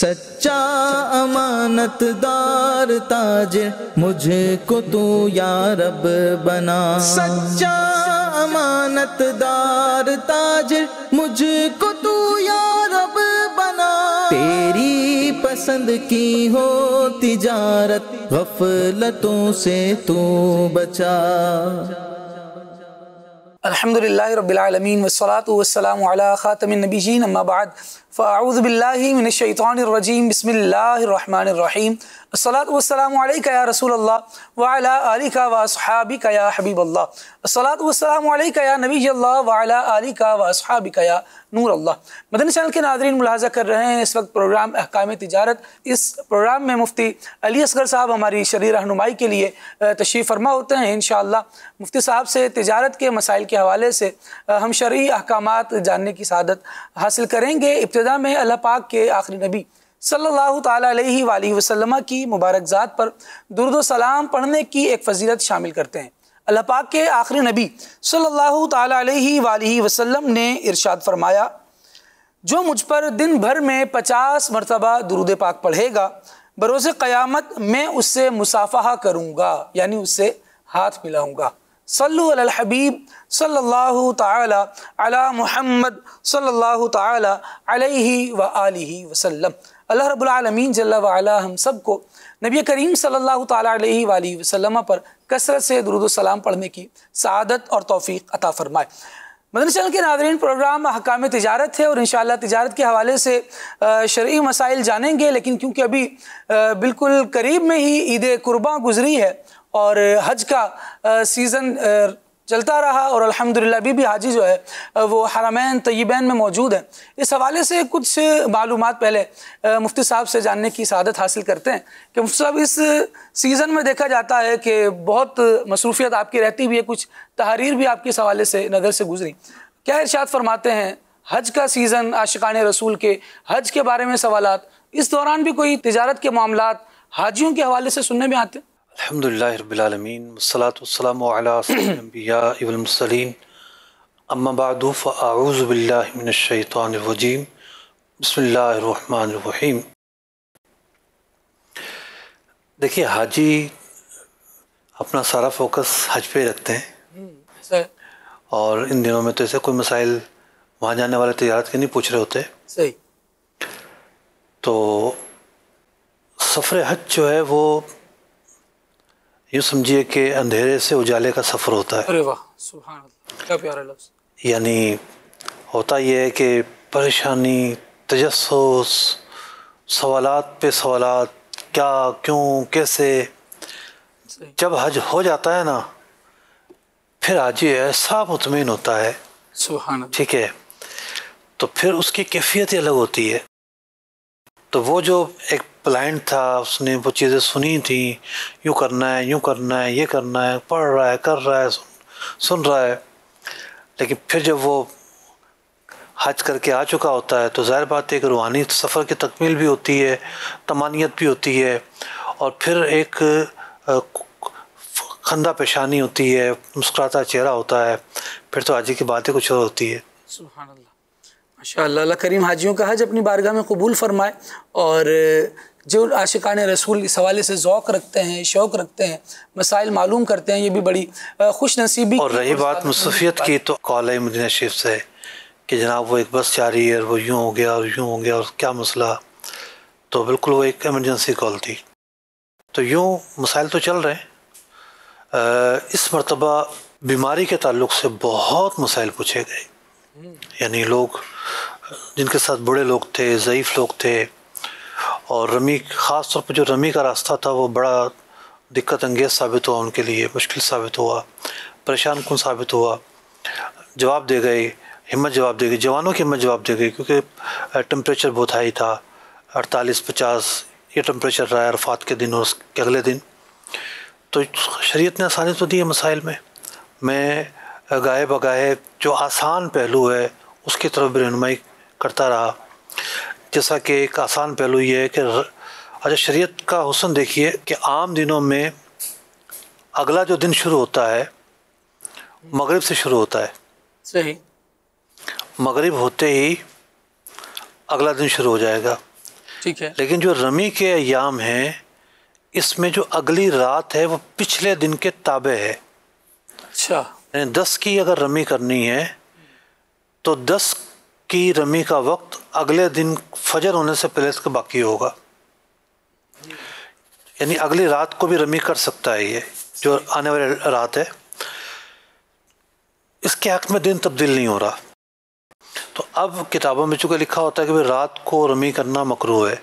सच्चा अमानत अमानतदार ताज मुझको तू यारब बना सच्चा अमानत अमानतदार ताज मुझको तू यारब बना तेरी पसंद की हो तिजारत गफलतों से तू बचा अल्हम्दुलिल्लाह रब्बिल आलमीन वस्सलातु वस्सलामु खातमिन नबीजीन अम्मा फ़ाउज़बिल्लिमिनशैतरजीम बसमीम सलातम या रसूल वाला का वासहाबी हबीबल्ला सलात हबीब अल्लाह सलातम नबी अल्लाह का वासहाबी नूरल मदन चैनल के नादरीन मुलाजा कर रहे हैं इस वक्त प्रोग्राम अहकाम तजारत इस प्रोग्राम में मुफ्ती अली असगर साहब हमारी शरीर रहनुमाई के लिए तशीफ़ फरमा होते हैं इन मुफ्ती साहब से तजारत के मसाइल के हवाले से हम शर्य अहकाम जानने की शादत हासिल करेंगे इब्त इब्तदा में अल्लाह पाक के आखिरी नबी सल्लल्लाहु अलैहि वसल्लम की मुबारकजात पर दुरुद सलाम पढ़ने की एक फजीलत शामिल करते हैं अल्लाह पाक के आखिरी नबी सल्लल्लाहु अलैहि वसल्लम ने इरशाद फरमाया जो मुझ पर दिन भर में पचास मरतबा दुरुद पाक पढ़ेगा बरोज़ क़यामत मैं उससे मुसाफ़ा करूँगा यानी उससे हाथ मिलाऊँगा सल्लु अल हबीब सल्लल्लाहु ताला अला मुहम्मद सल्लल्लाहु ताला अलैहि व आलिहि वसल्लम अल्लाह रब्बुल आलमीन जल्ला वाला हम सब को नबी करीम सल्लल्लाहु ताला अलैहि व आलिहि वसल्लम पर कसरत से दरूद सलाम पढ़ने की सआदत और तौफीक अता फरमाए मदन चैनल के नादरीन प्रोग्राम हकाम तजारत है और इन तजारत के हवाले से शर्य मसाइल जानेंगे लेकिन क्योंकि अभी बिल्कुल करीब में ही ईद कुर्बा गुजरी है और हज का सीज़न चलता रहा और अल्हम्दुलिल्लाह अभी भी हाजी जो है वो हरामैन तयबैन में मौजूद हैं इस हवाले से कुछ मालूम पहले मुफ्ती साहब से जानने की सदत हासिल करते हैं कि मुफ्ती साहब इस सीज़न में देखा जाता है कि बहुत मसरूफियत आपकी रहती भी है कुछ तहरीर भी आपकी इस हवाले से नज़र से गुजरी क्या इर्शाद फरमाते हैं हज का सीज़न आशिकान रसूल के हज के बारे में सवाल इस दौरान भी कोई तजारत के मामला हाजियों के हवाले से सुनने में आते हैं अलहमदिल्लाबीआलमसलिन अम्माबाद फ़ाऊज़बिल्लाशैतरजीम बसमीम देखिए हाजी अपना सारा फोकस हज पे रखते हैं हम्म, और इन दिनों में तो ऐसे कोई मसाइल वहाँ जाने वाले तजारत के नहीं पूछ रहे होते सही तो सफ़र हज जो है वो यूँ समझिए कि अंधेरे से उजाले का सफ़र होता है अरे वाह सुभान क्या प्यारा लफ्ज़ यानी होता यह है कि परेशानी तजस सवालात पे सवालात क्या क्यों कैसे जब हज हो जाता है ना फिर आज ये ऐसा मुतमिन होता है सुबह ठीक है तो फिर उसकी कैफियत अलग होती है तो वो जो एक प्लान था उसने वो चीज़ें सुनी थी यूँ करना है यूँ करना है ये करना है पढ़ रहा है कर रहा है सुन, सुन रहा है लेकिन फिर जब वो हज करके आ चुका होता है तो ज़ाहिर बात है एक रूहानी सफ़र की तकमील भी होती है तमानियत भी होती है और फिर एक खंदा पेशानी होती है मुस्कुराता चेहरा होता है फिर तो हाजी की बातें कुछ और होती है सुबह माशा अल्लाह करीम हाजियों का हज अपनी बारगाह में कबूल फरमाए और जो आशिकान रसूल इस हवाले से ओक़ रखते हैं शौक़ रखते हैं मसाइल मालूम करते हैं ये भी बड़ी खुश नसीबी और रही बात मुसफियत की तो कॉल मदीना शरीफ से कि जनाब वो एक बस जा रही है और वो यूँ हो गया और यूँ हो गया और क्या मसला तो बिल्कुल वो एक एमरजेंसी कॉल थी तो यूँ मसाइल तो चल रहे हैं इस मरतबा बीमारी के ताल्लुक से बहुत मसाइल पूछे गए हम्म। यानी लोग जिनके साथ बुढ़े लोग थे ज़यीफ़ लोग थे और रमी ख़ास तौर पर जो रमी का रास्ता था वो बड़ा दिक्कत अंगेज साबित हुआ उनके लिए मुश्किल साबित हुआ परेशान कन साबित हुआ जवाब दे गए हिम्मत जवाब दे गई जवानों की हिम्मत जवाब दे गई क्योंकि टम्परेचर बहुत हाई था अड़तालीस पचास ये टम्परेचर रहा है अरफात के दिन और उसके अगले दिन तो शरीत ने आसानी तो दी है मसाइल में मैं गाहे बगाहे जो आसान पहलू है उसकी तरफ भी रहनमाई करता रहा जैसा कि एक आसान पहलू ये है कि अच्छा शरीयत का हुसन देखिए कि आम दिनों में अगला जो दिन शुरू होता है मगरिब से शुरू होता है सही मगरिब होते ही अगला दिन शुरू हो जाएगा ठीक है लेकिन जो रमी के अयाम हैं इसमें जो अगली रात है वो पिछले दिन के ताबे है अच्छा दस की अगर रमी करनी है तो दस की रमी का वक्त अगले दिन फजर होने से पहले इसका बाकी होगा यानी अगली रात को भी रमी कर सकता है ये जो आने वाली रात है इसके हक में दिन तब्दील नहीं हो रहा तो अब किताबों में चूँकि लिखा होता है कि भाई रात को रमी करना मकरू है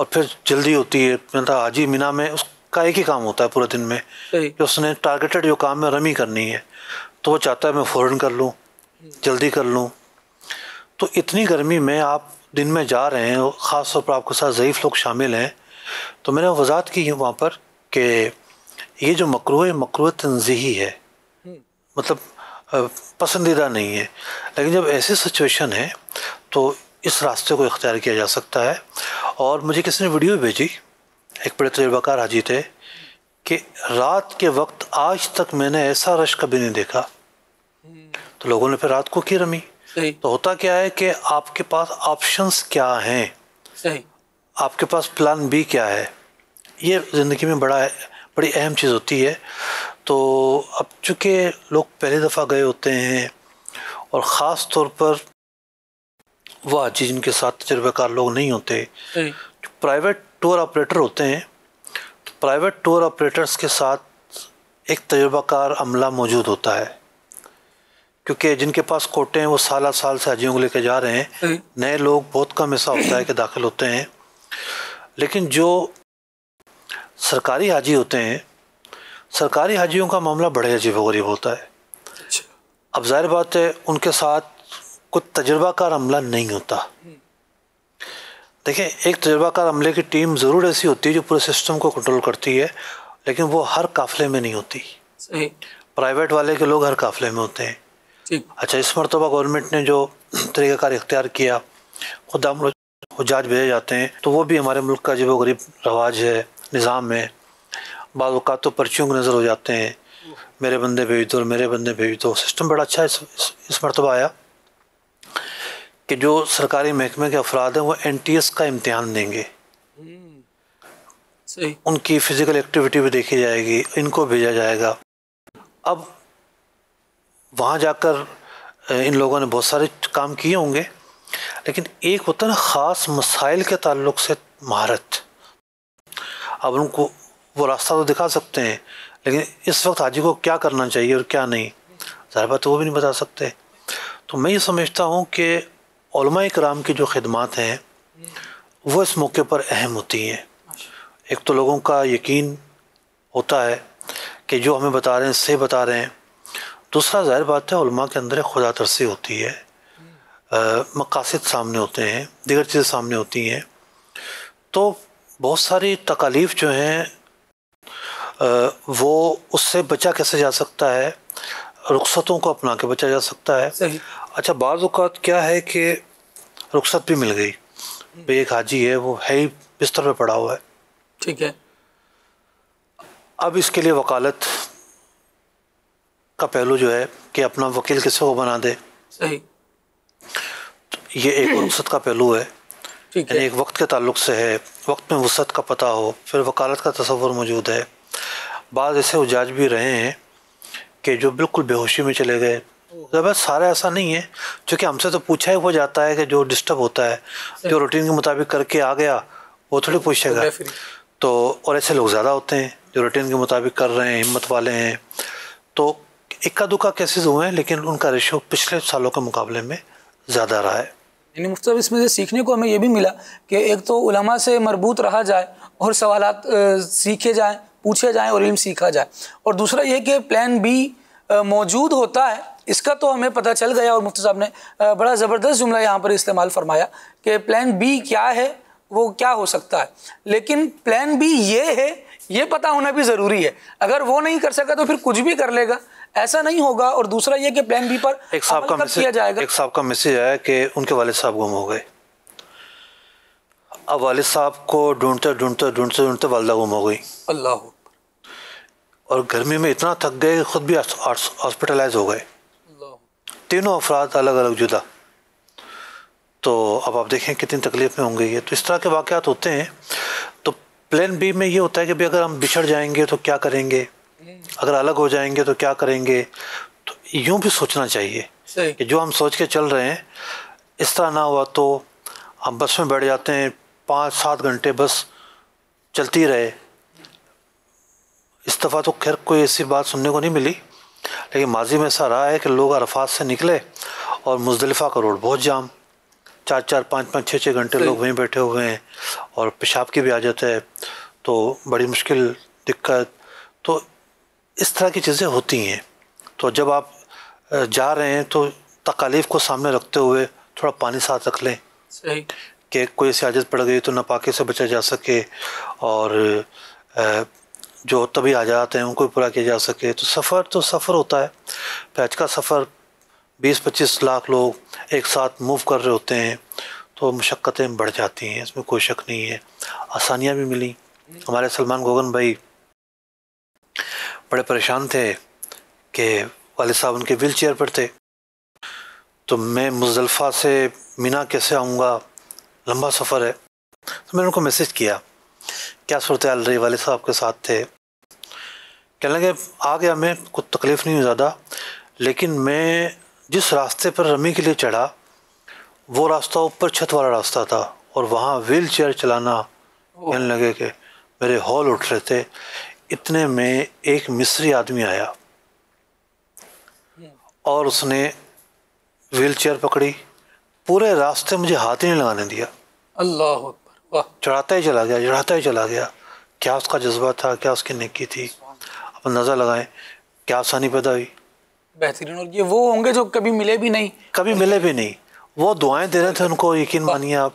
और फिर जल्दी होती है मतलब तो आजी मीना में उसका एक ही काम होता है पूरे दिन में कि उसने टारगेटेड जो काम है रमी करनी है तो वो चाहता है मैं फ़ौरन कर लूँ जल्दी कर लूँ तो इतनी गर्मी में आप दिन में जा रहे हैं ख़ास तौर पर आपके साथ ज़यीफ़ लोग शामिल हैं तो मैंने वजात की वहाँ पर कि ये जो मकरू मकरू तनजीही है हम्म। मतलब पसंदीदा नहीं है लेकिन जब ऐसी सिचुएशन है तो इस रास्ते को इख्तियार किया जा सकता है और मुझे किसी ने वीडियो भेजी एक बड़े तजर्बाकार हाजी थे कि रात के वक्त आज तक मैंने ऐसा रश कभी नहीं देखा हम्म। तो लोगों ने फिर रात को की रमी तो होता क्या है कि आपके पास ऑप्शंस क्या हैं आपके पास प्लान बी क्या है ये ज़िंदगी में बड़ा बड़ी अहम चीज़ होती है तो अब चूँकि लोग पहली दफ़ा गए होते हैं और ख़ास तौर पर वह हाजी जिनके साथ तजर्बेकार लोग नहीं होते प्राइवेट टूर ऑपरेटर होते हैं तो प्राइवेट टूर ऑपरेटर्स के साथ एक तजर्बाकार अमला मौजूद होता है क्योंकि जिनके पास कोटे हैं वो साल साल से हाजियों को लेकर जा रहे हैं नए लोग बहुत कम ऐसा होता है कि दाखिल होते हैं लेकिन जो सरकारी हाजी होते हैं सरकारी हाजियों का मामला बड़े अजीब वरीब होता है अच्छा। अब जाहिर बात है उनके साथ कुछ तजर्बाकार अमला नहीं होता हम्म। देखें एक तजर्बाकार अमले की टीम ज़रूर ऐसी होती है जो पूरे सिस्टम को कंट्रोल करती है लेकिन वो हर काफ़िले में नहीं होती प्राइवेट वाले के लोग हर काफले में होते हैं ठीक अच्छा इस मरतबा तो गवर्नमेंट ने जो तरीक़ाकार इख्तियार किया खुदाम हजाज भेजे जाते हैं तो वो भी हमारे मुल्क का जब गरीब रवाज है निज़ाम में बाद तो पर्चियों की नज़र हो जाते हैं मेरे बंदे भेज दो मेरे बंदे भेज दो सिस्टम बड़ा अच्छा इस, इस, इस मरतबा आया कि जो सरकारी महकमे के अफराद हैं वो एन टी एस का इम्तहान देंगे सही उनकी फ़िज़िकल एक्टिविटी भी देखी जाएगी इनको भेजा जाएगा अब वहाँ जाकर इन लोगों ने बहुत सारे काम किए होंगे लेकिन एक होता ना ख़ास मसाइल के ताल्लुक से महारत अब उनको वो रास्ता तो दिखा सकते हैं लेकिन इस वक्त हाजी को क्या करना चाहिए और क्या नहीं ज़्यादा बात वो भी नहीं बता सकते तो मैं ये समझता हूँ कि कराम की जो खदमात हैं वो इस मौके पर अहम होती हैं एक तो लोगों का यकीन होता है कि जो हमें बता रहे हैं से बता रहे हैं दूसरा ज़ाहिर बात है उलमा के अंदर खुदा तरसी होती है मकासद सामने होते हैं दीगर चीज़ें सामने होती हैं तो बहुत सारी तकालीफ जो हैं वो उससे बचा कैसे जा सकता है रुखसतों को अपना के बचा जा सकता है अच्छा बाज़ अवत क्या है कि रुखसत भी मिल गई हम्म। भाई एक हाजी है वो है ही बिस्तर पर पड़ा हुआ है ठीक है अब इसके लिए वकालत का पहलू जो है कि अपना वकील किसी को बना दे सही तो ये एक वसत का पहलू है यानी एक वक्त के ताल्लुक से है वक्त में वसत का पता हो फिर वकालत का तस्वर मौजूद है बाद ऐसे उजाज भी रहे हैं कि जो बिल्कुल बेहोशी में चले गए जबरदस्त सारे ऐसा नहीं है क्योंकि हमसे तो पूछा ही हो जाता है कि जो डिस्टर्ब होता है जो रूटीन के मुताबिक करके आ गया वो थोड़ी पूछेगा तो, तो और ऐसे लोग ज़्यादा होते हैं जो रूटीन के मुताबिक कर रहे हैं हिम्मत वाले हैं तो इक्का दुक्का केसेस हुए हैं लेकिन उनका रेशो पिछले सालों के मुकाबले में ज़्यादा रहा है यानी मुफ्त इसमें से सीखने को हमें यह भी मिला कि एक तो उलमा से मरबूत रहा जाए और सवाल सीखे जाएँ पूछे जाएँ और इम सीखा जाए और दूसरा ये कि प्लान बी मौजूद होता है इसका तो हमें पता चल गया और मुफ्ती साहब ने बड़ा ज़बरदस्त जुमला यहाँ पर इस्तेमाल फरमाया कि प्लान बी क्या है वो क्या हो सकता है लेकिन प्लान बी ये है ये पता होना भी ज़रूरी है अगर वो नहीं कर सका तो फिर कुछ भी कर लेगा ऐसा नहीं होगा और दूसरा ये कि प्लान बी पर एक साहब का मैसेज जाएगा एक साहब का मैसेज आया कि उनके वाले साहब गुम हो गए अब वाले साहब को ढूंढते ढूंढते ढूंढते ढूंढते वालदा गुम हो गई अल्लाह और गर्मी में इतना थक गए खुद भी हॉस्पिटलाइज हो गए तीनों अफराद अलग अलग जुदा तो अब आप देखें कितनी तकलीफ में होंगे ये तो इस तरह के वाक़ होते हैं तो प्लान बी में ये होता है कि भाई अगर हम बिछड़ जाएंगे तो क्या करेंगे अगर अलग हो जाएंगे तो क्या करेंगे तो यूँ भी सोचना चाहिए कि जो हम सोच के चल रहे हैं इस तरह ना हुआ तो हम बस में बैठ जाते हैं पाँच सात घंटे बस चलती रहे इस दफ़ा तो खैर कोई ऐसी बात सुनने को नहीं मिली लेकिन माजी में ऐसा रहा है कि लोग अरफात से निकले और मुजलफ़ा का रोड बहुत जाम चार चार पाँच पाँच छः छः घंटे लोग वहीं बैठे हुए हैं और पेशाब की भी आ जाता है तो बड़ी मुश्किल दिक्कत तो इस तरह की चीज़ें होती हैं तो जब आप जा रहे हैं तो तकालीफ को सामने रखते हुए थोड़ा पानी साथ रख लें सही कि कोई ऐसी आजत पड़ गई तो नपाके से बचा जा सके और जो तभी आ जाते हैं उनको भी पूरा किया जा सके तो सफ़र तो सफ़र होता है पैच का सफ़र 20-25 लाख लोग एक साथ मूव कर रहे होते हैं तो मशक्क़तें बढ़ जाती हैं इसमें कोई शक नहीं है आसानियाँ भी मिली हमारे सलमान गोगन भाई बड़े परेशान थे कि वाले साहब उनके व्हील चेयर पर थे तो मैं मुजलफ़ा से मीना कैसे आऊँगा लंबा सफ़र है तो मैंने उनको मैसेज किया क्या सूरत हाल रही वाले साहब के साथ थे कहने लगे आ गया मैं कुछ तकलीफ़ नहीं हुई ज़्यादा लेकिन मैं जिस रास्ते पर रमी के लिए चढ़ा वो रास्ता ऊपर छत वाला रास्ता था और वहाँ व्हील चेयर चलाना कहने लगे कि मेरे हॉल उठ रहे थे इतने में एक मिस्री आदमी आया और उसने व्हील चेयर पकड़ी पूरे रास्ते मुझे हाथ ही नहीं लगाने दिया अल्लाह चढ़ाता ही चला गया चढ़ाता ही चला गया क्या उसका जज्बा था क्या उसकी निक्की थी अब नज़र लगाएं क्या आसानी पैदा हुई बेहतरीन और ये वो होंगे जो कभी मिले भी नहीं कभी मिले भी नहीं वो दुआएं दे रहे थे उनको यकीन मानिए आप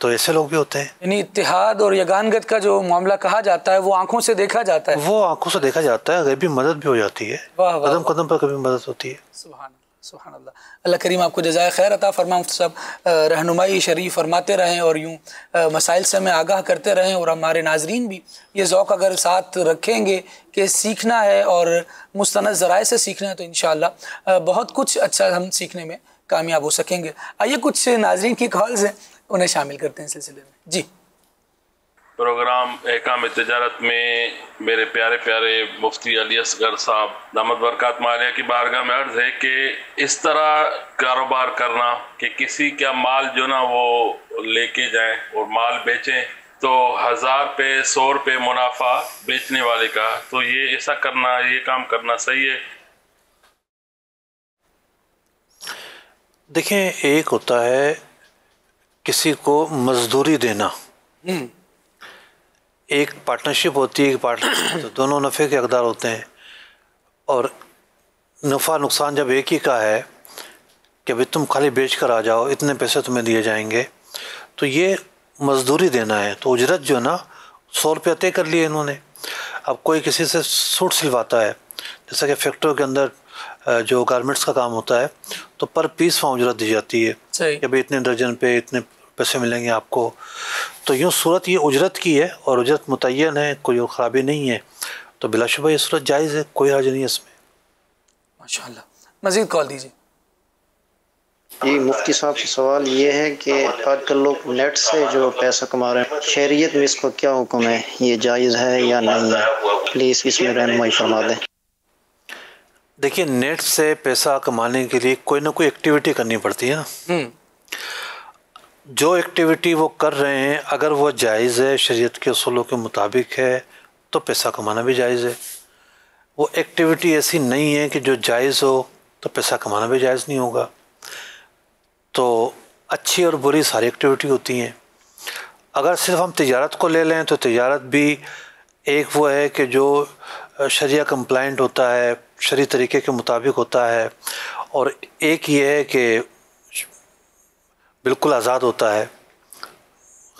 तो ऐसे लोग भी होते हैं यानी इतिहाद और यगानगत का जो मामला कहा जाता है वो आंखों से देखा जाता है वो आंखों से देखा जाता है गरीबी मदद भी हो जाती है कदम कदम पर कभी मदद होती है सुबहाना सुबहान अल्लाह अल्लाह करीम आपको जजाय खैर अता फरमा साहब रहनुमाई शरीफ फरमाते रहें और यूँ मसाइल से हमें आगाह करते रहें और हमारे नाजरीन भी ये ओक़ अगर साथ रखेंगे कि सीखना है और मुस्ंद ज़राए से सीखना है तो इन बहुत कुछ अच्छा हम सीखने में कामयाब हो सकेंगे आइए कुछ नाजरीन की कॉल्स हैं उन्हें शामिल करते हैं सिलसिले में जी प्रोग्राम एहकाम तजारत में मेरे प्यारे प्यारे मुफ्ती अली असगर साहब दामद बरकत मालिया की बारगाह में अर्ज है कि इस तरह कारोबार करना कि किसी का माल जो ना वो लेके जाए और माल बेचें तो हज़ार पे सौ रुपये मुनाफा बेचने वाले का तो ये ऐसा करना ये काम करना सही है देखें एक होता है किसी को मजदूरी देना हम्म। एक पार्टनरशिप होती है एक पार्टनरशिप तो दोनों नफ़े के अकदार होते हैं और नफ़ा नुकसान जब एक ही का है कि भाई तुम खाली बेच कर आ जाओ इतने पैसे तुम्हें दिए जाएंगे तो ये मजदूरी देना है तो उजरत जो है ना सौ रुपया तय कर लिए इन्होंने अब कोई किसी से सूट सिलवाता है जैसा कि फैक्ट्रियों के अंदर जो गारमेंट्स का काम होता है तो पर पीस वहाँ उजरत दी जाती है कि भाई इतने दर्जन पे इतने पैसे मिलेंगे आपको तो यूँ सूरत ये उजरत की है और उजरत मुतन है कोई और ख़राबी नहीं है तो बिलाशुबा ये सूरत जायज़ है कोई हर्ज नहीं है इसमें माशा मज़ीद कॉल दीजिए जी मुफ्ती साहब से सवाल ये है कि आजकल लोग नेट से जो पैसा कमा रहे हैं शहरीत में इसको क्या हुक्म है ये जायज़ है या नहीं है प्लीज़ इसमें रहनमाई फरमा दें देखिए नेट से पैसा कमाने के लिए कोई ना कोई एक्टिविटी करनी पड़ती है ना हम्म। जो एक्टिविटी वो कर रहे हैं अगर वो जायज़ है शरीयत के असूलों के मुताबिक है तो पैसा कमाना भी जायज़ है वो एक्टिविटी ऐसी नहीं है कि जो जायज़ हो तो पैसा कमाना भी जायज़ नहीं होगा तो अच्छी और बुरी सारी एक्टिविटी होती हैं अगर सिर्फ हम तजारत को ले लें तो तजारत भी एक वो है कि जो शरिया कंप्लाइंट होता है शरी तरीके के मुताबिक होता है और एक ये है कि बिल्कुल आज़ाद होता है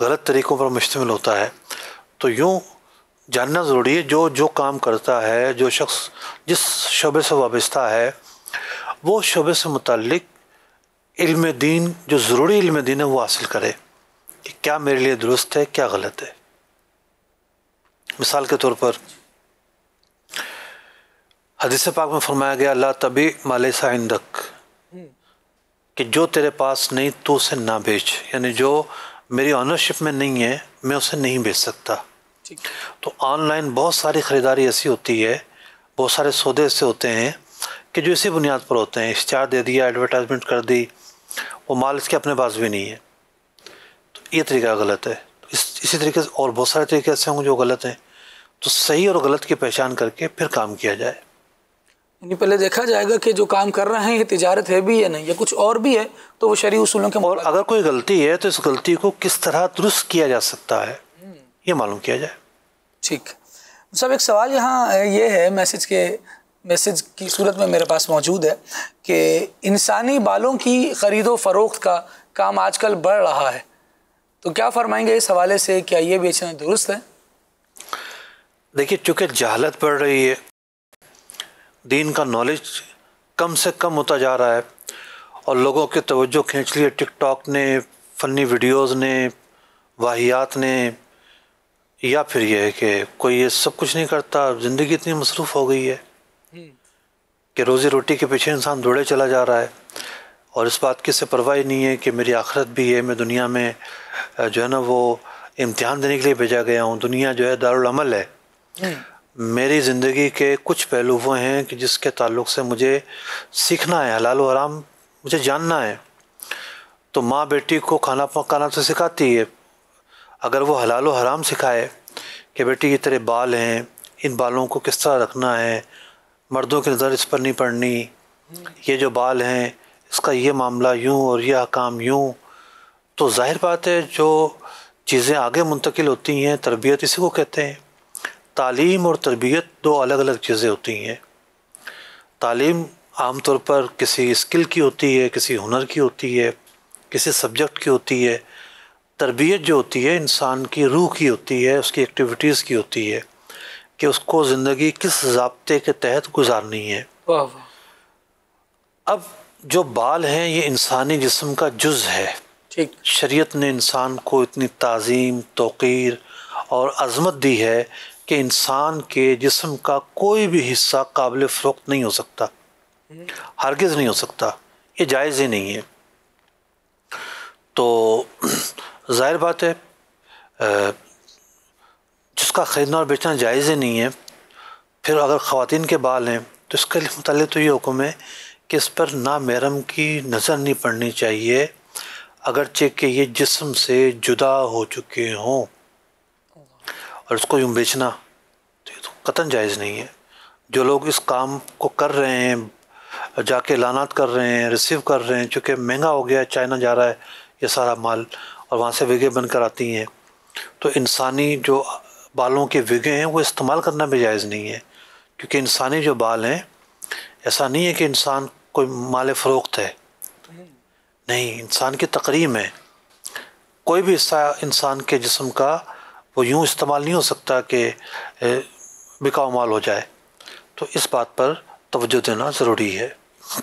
गलत तरीक़ों पर मुश्तमिल होता है तो यूँ जानना ज़रूरी है जो जो काम करता है जो शख्स जिस शबे से वाबस्ता है वो शबे से मुतलक इल्म दीन जो ज़रूरी इल्म दीन है वो हासिल करे कि क्या मेरे लिए दुरुस्त है क्या गलत है मिसाल के तौर पर हदीस पाक में फरमाया गया अल्लाह तबी मालसा इंदक कि जो तेरे पास नहीं तो उसे ना बेच यानी जो मेरी ऑनरशिप में नहीं है मैं उसे नहीं बेच सकता तो ऑनलाइन बहुत सारी ख़रीदारी ऐसी होती है बहुत सारे सौदे ऐसे होते हैं कि जो इसी बुनियाद पर होते हैं इश्तार दे दिया एडवर्टाइजमेंट कर दी वो माल इसके अपने पास भी नहीं है तो ये तरीका गलत है तो इस इसी तरीके से और बहुत सारे तरीके ऐसे होंगे जो गलत हैं तो सही और गलत की पहचान करके फिर काम किया जाए यानी पहले देखा जाएगा कि जो काम कर रहे हैं ये तिजारत है भी या नहीं या कुछ और भी है तो वो शरीय उसूलों के और अगर कोई गलती है तो इस गलती को किस तरह दुरुस्त किया जा सकता है ये मालूम किया जाए ठीक सब एक सवाल यहाँ ये है मैसेज के मैसेज की सूरत में मेरे पास मौजूद है कि इंसानी बालों की ख़रीदो फरोख्त का काम आजकल बढ़ रहा है तो क्या फरमाएंगे इस हवाले से क्या ये बेचना दुरुस्त है देखिए चूँकि जहालत बढ़ रही है दीन का नॉलेज कम से कम होता जा रहा है और लोगों की तवज्जो खींच ली है टिकटॉक ने फ़नी वीडियोस ने वाहियात ने या फिर यह है कि कोई ये सब कुछ नहीं करता ज़िंदगी इतनी मसरूफ़ हो गई है हम्म। कि रोज़ी रोटी के पीछे इंसान दौड़े चला जा रहा है और इस बात की से परवाह नहीं है कि मेरी आखिरत भी है मैं दुनिया में जो है ना वो इम्तिहान देने के लिए भेजा गया हूँ दुनिया जो है दारुलमल है हम्म। मेरी ज़िंदगी के कुछ पहलू वो हैं कि जिसके ताल्लुक से मुझे सीखना है हलाल हराम मुझे जानना है तो माँ बेटी को खाना पकाना तो सिखाती है अगर वो हलाल हराम सिखाए कि बेटी ये तेरे बाल हैं इन बालों को किस तरह रखना है मर्दों की नज़र इस पर नहीं पड़नी ये जो बाल हैं इसका ये मामला यूँ और ये काम यूँ तो जाहिर बात है जो चीज़ें आगे मुंतकिल होती हैं तरबियत इसी को कहते हैं तालीम और तरबियत दो अलग अलग चीज़ें होती हैं तालीम आम तौर पर किसी स्किल की होती है किसी हुनर की होती है किसी सब्जेक्ट की होती है तरबियत जो होती है इंसान की रूह की होती है उसकी एक्टिविटीज़ की होती है कि उसको ज़िंदगी किस जबते के तहत गुजारनी है अब जो बाल हैं ये इंसानी जिस्म का जुज़ है ठीक शरीयत ने इंसान को इतनी तज़ीम तोकीर और अजमत दी है कि इंसान के जिसम का कोई भी हिस्सा काबिल फ़रोख्त नहीं हो सकता हरगज़ नहीं हो सकता ये जायज़ ही नहीं है तो ज़ाहिर बात है जिसका ख़रीदना और बेचना जायज़ ही नहीं है फिर अगर ख़वान के बाल हैं तो इसके मतलब तो ये हुक्म है कि इस पर ना महरम की नज़र नहीं पड़नी चाहिए अगरचे कि ये जिसम से जुदा हो चुके हों और उसको यूँ बेचना तो ये तो कतन जायज़ नहीं है जो लोग इस काम को कर रहे हैं जाके लानात कर रहे हैं रिसीव कर रहे हैं चूँकि महंगा हो गया चाइना जा रहा है ये सारा माल और वहाँ से विगे बन कर आती हैं तो इंसानी जो बालों के विगे हैं वो इस्तेमाल करना भी जायज़ नहीं है क्योंकि इंसानी जो बाल हैं ऐसा नहीं है कि इंसान कोई माल फ़रोख्त है नहीं इंसान की तकरीम है कोई भी हिस्सा इंसान के जिसम का वो यूँ इस्तेमाल नहीं हो सकता कि बिकाऊ माल हो जाए तो इस बात पर तोज्जो देना ज़रूरी है